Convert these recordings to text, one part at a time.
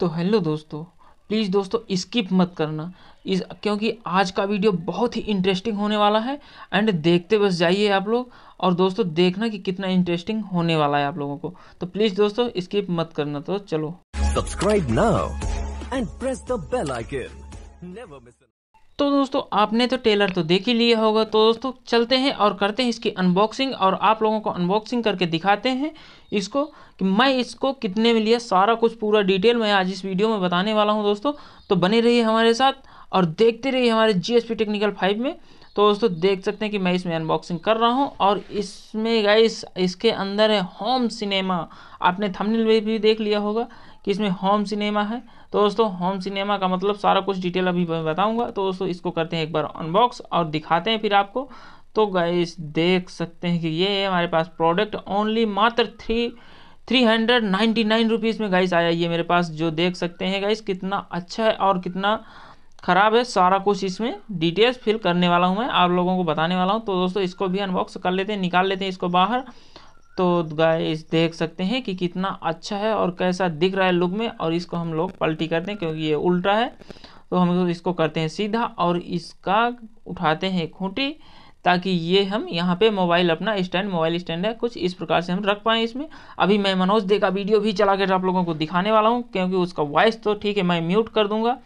तो हेलो दोस्तों प्लीज़ दोस्तों स्किप मत करना इस क्योंकि आज का वीडियो बहुत ही इंटरेस्टिंग होने वाला है एंड देखते बस जाइए आप लोग और दोस्तों देखना कि कितना इंटरेस्टिंग होने वाला है आप लोगों को तो प्लीज़ दोस्तों स्किप मत करना तो चलो subscribe now and press the bell icon never miss तो दोस्तों आपने तो टेलर तो देख ही लिया होगा तो दोस्तों चलते हैं और करते हैं इसकी अनबॉक्सिंग और आप लोगों को अनबॉक्सिंग करके दिखाते हैं इसको कि मैं इसको कितने में लिया सारा कुछ पूरा डिटेल मैं आज इस वीडियो में बताने वाला हूँ दोस्तों तो बने रहिए हमारे साथ और देखते रहिए हमारे जी टेक्निकल फाइव में तो दोस्तों देख सकते हैं कि मैं इसमें अनबॉक्सिंग कर रहा हूँ और इसमें गाइस इसके अंदर है होम सिनेमा आपने थंबनेल में भी देख लिया होगा कि इसमें होम सिनेमा है तो दोस्तों होम सिनेमा का मतलब सारा कुछ डिटेल अभी मैं बताऊँगा तो दोस्तों इसको करते हैं एक बार अनबॉक्स और दिखाते हैं फिर आपको तो गाइस देख सकते हैं कि ये है हमारे पास प्रोडक्ट ओनली मात्र three three hundred ninety nine rupees में गाइस आया ये मेरे पास जो देख सकते हैं गाइस कितना अच्छा है और कितना ख़राब है सारा कुछ इसमें डिटेल्स फिल करने वाला हूँ मैं आप लोगों को बताने वाला हूँ तो दोस्तों इसको भी अनबॉक्स कर लेते हैं निकाल लेते हैं इसको बाहर तो गाइस देख सकते हैं कि कितना अच्छा है और कैसा दिख रहा है लुक में और इसको हम लोग पलटी करते हैं क्योंकि ये उल्टा है तो हम इसको करते हैं सीधा और इसका उठाते हैं खूंटी ताकि ये हम यहाँ पे मोबाइल अपना स्टैंड मोबाइल स्टैंड है कुछ इस प्रकार से हम रख पाएँ इसमें अभी मैं मनोज दे का वीडियो भी चला कर आप लोगों को दिखाने वाला हूँ क्योंकि उसका वॉइस तो ठीक है मैं म्यूट कर दूँगा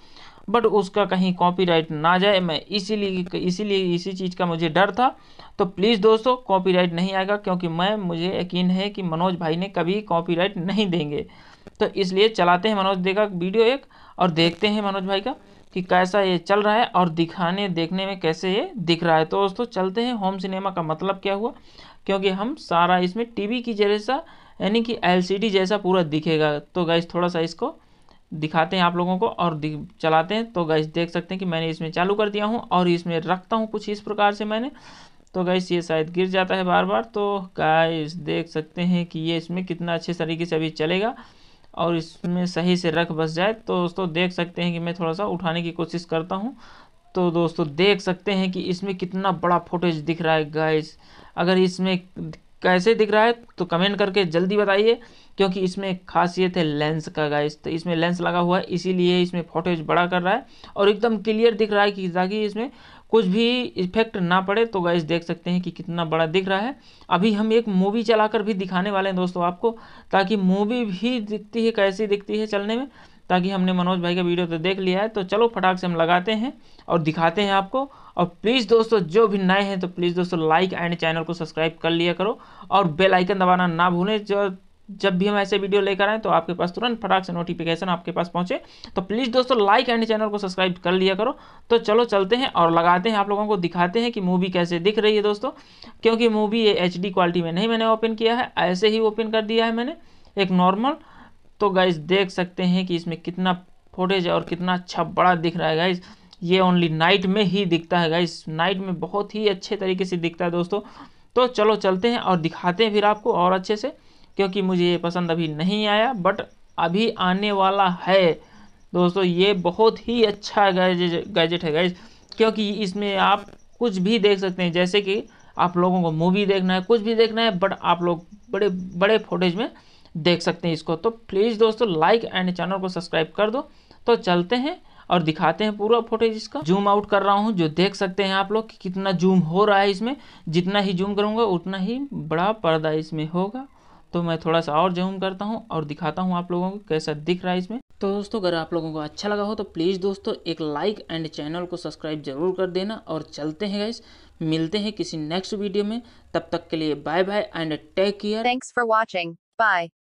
बट उसका कहीं कॉपीराइट ना जाए मैं इसीलिए इसीलिए इसी चीज़ का मुझे डर था तो प्लीज़ दोस्तों कॉपीराइट नहीं आएगा क्योंकि मैं मुझे यकीन है कि मनोज भाई ने कभी कॉपीराइट नहीं देंगे तो इसलिए चलाते हैं मनोज देगा वीडियो एक और देखते हैं मनोज भाई का कि कैसा ये चल रहा है और दिखाने देखने में कैसे ये दिख रहा है तो दोस्तों चलते हैं होम सिनेमा का मतलब क्या हुआ क्योंकि हम सारा इसमें टी की जैसा यानी कि एल जैसा पूरा दिखेगा तो गैस थोड़ा सा इसको दिखाते हैं आप लोगों को और चलाते हैं तो गैस देख सकते हैं कि मैंने इसमें चालू कर दिया हूँ और इसमें रखता हूँ कुछ इस प्रकार से मैंने तो गैस ये शायद गिर जाता है बार बार तो गैस देख सकते हैं कि ये इसमें कितना अच्छे तरीके से अभी चलेगा और इसमें सही से रख बस जाए तो दोस्तों देख सकते हैं कि मैं थोड़ा सा उठाने की कोशिश करता हूँ तो दोस्तों देख सकते हैं कि इसमें कितना बड़ा फुटेज दिख रहा है गैस अगर इसमें कैसे दिख रहा है तो कमेंट करके जल्दी बताइए क्योंकि इसमें खासियत है लेंस का गाइस तो इसमें लेंस लगा हुआ है इसीलिए इसमें फोटेज बड़ा कर रहा है और एकदम क्लियर दिख रहा है कि ताकि इसमें कुछ भी इफेक्ट ना पड़े तो गाइस देख सकते हैं कि कितना बड़ा दिख रहा है अभी हम एक मूवी चलाकर भी दिखाने वाले हैं दोस्तों आपको ताकि मूवी भी दिखती है कैसी दिखती है चलने में ताकि हमने मनोज भाई का वीडियो तो देख लिया है तो चलो फटाक से हम लगाते हैं और दिखाते हैं आपको और प्लीज़ दोस्तों जो भी नए हैं तो प्लीज़ दोस्तों लाइक एंड चैनल को सब्सक्राइब कर लिया करो और बेल आइकन दबाना ना भूलें जो जब भी हम ऐसे वीडियो लेकर आएँ तो आपके पास तुरंत फटाक से नोटिफिकेशन आपके पास पहुँचे तो प्लीज़ दोस्तों लाइक एंड चैनल को सब्सक्राइब कर लिया करो तो चलो चलते हैं और लगाते हैं आप लोगों को दिखाते हैं कि मूवी कैसे दिख रही है दोस्तों क्योंकि मूवी ये एच क्वालिटी में नहीं मैंने ओपन किया है ऐसे ही ओपन कर दिया है मैंने एक नॉर्मल तो गाइज देख सकते हैं कि इसमें कितना फोटेज और कितना अच्छा बड़ा दिख रहा है गाइज ये ओनली नाइट में ही दिखता है गाइज नाइट में बहुत ही अच्छे तरीके से दिखता है दोस्तों तो चलो चलते हैं और दिखाते हैं फिर आपको और अच्छे से क्योंकि मुझे ये पसंद अभी नहीं आया बट अभी आने वाला है दोस्तों ये बहुत ही अच्छा गैजेट गैजेट है गाइज क्योंकि इसमें आप कुछ भी देख सकते हैं जैसे कि आप लोगों को मूवी देखना है कुछ भी देखना है बट आप लोग बड़े बड़े फोटेज में देख सकते हैं इसको तो प्लीज़ दोस्तों लाइक एंड चैनल को सब्सक्राइब कर दो तो चलते हैं और दिखाते हैं पूरा फोटेज इसका जूम आउट कर रहा हूँ जो देख सकते हैं आप लोग कि कितना जूम हो रहा है इसमें जितना ही जूम करूँगा उतना ही बड़ा पर्दा इसमें होगा तो मैं थोड़ा सा और जूम करता हूँ और दिखाता हूँ आप लोगों को कैसा दिख रहा है इसमें तो दोस्तों अगर आप लोगों को अच्छा लगा हो तो प्लीज़ दोस्तों एक लाइक एंड चैनल को सब्सक्राइब जरूर कर देना और चलते हैं गाइस मिलते हैं किसी नेक्स्ट वीडियो में तब तक के लिए bye bye and take care thanks for watching bye